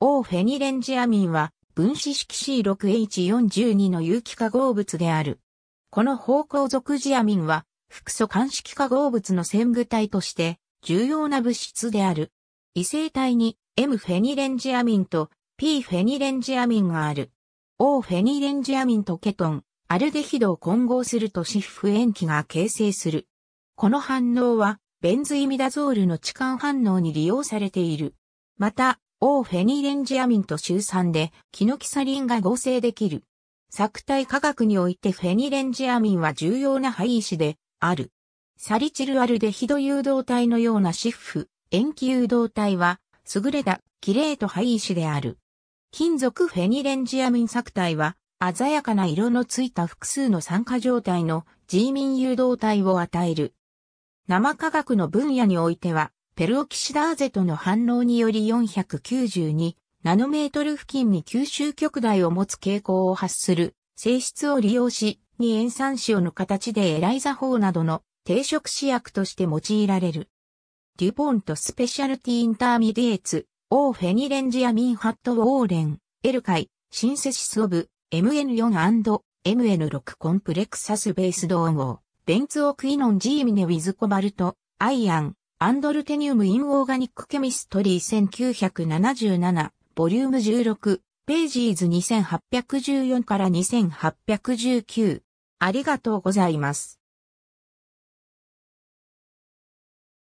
オーフェニレンジアミンは分子式 C6H42 の有機化合物である。この方向属ジアミンは、複素間式化合物の線具体として重要な物質である。異性体に M フェニレンジアミンと P フェニレンジアミンがある。O フェニレンジアミンとケトン、アルデヒドを混合すると脂不塩基が形成する。この反応は、ベンズイミダゾールの置換反応に利用されている。また、オーフェニレンジアミンと周酸でキノキサリンが合成できる。作体化学においてフェニレンジアミンは重要な配位である。サリチルアルデヒド誘導体のようなシフ、塩基誘導体は優れたキレート配位である。金属フェニレンジアミン作体は鮮やかな色のついた複数の酸化状態のジーミン誘導体を与える。生化学の分野においては、ペルオキシダーゼとの反応により492ナノメートル付近に吸収極大を持つ傾向を発する性質を利用し、二塩酸塩の形でエライザ法などの定食試薬として用いられる。デュポントスペシャルティインターミディエツ、オーフェニレンジアミンハットウォーレン、エルカイ、シンセシスオブ、MN4&MN6 コンプレクサスベースドオンを、ベンツオクイノンジーミネウィズコバルト、アイアン、アンドルテニウム・イン・オーガニック・ケミストリー1977、ボリューム16、ページーズ2814から2819。ありがとうございます。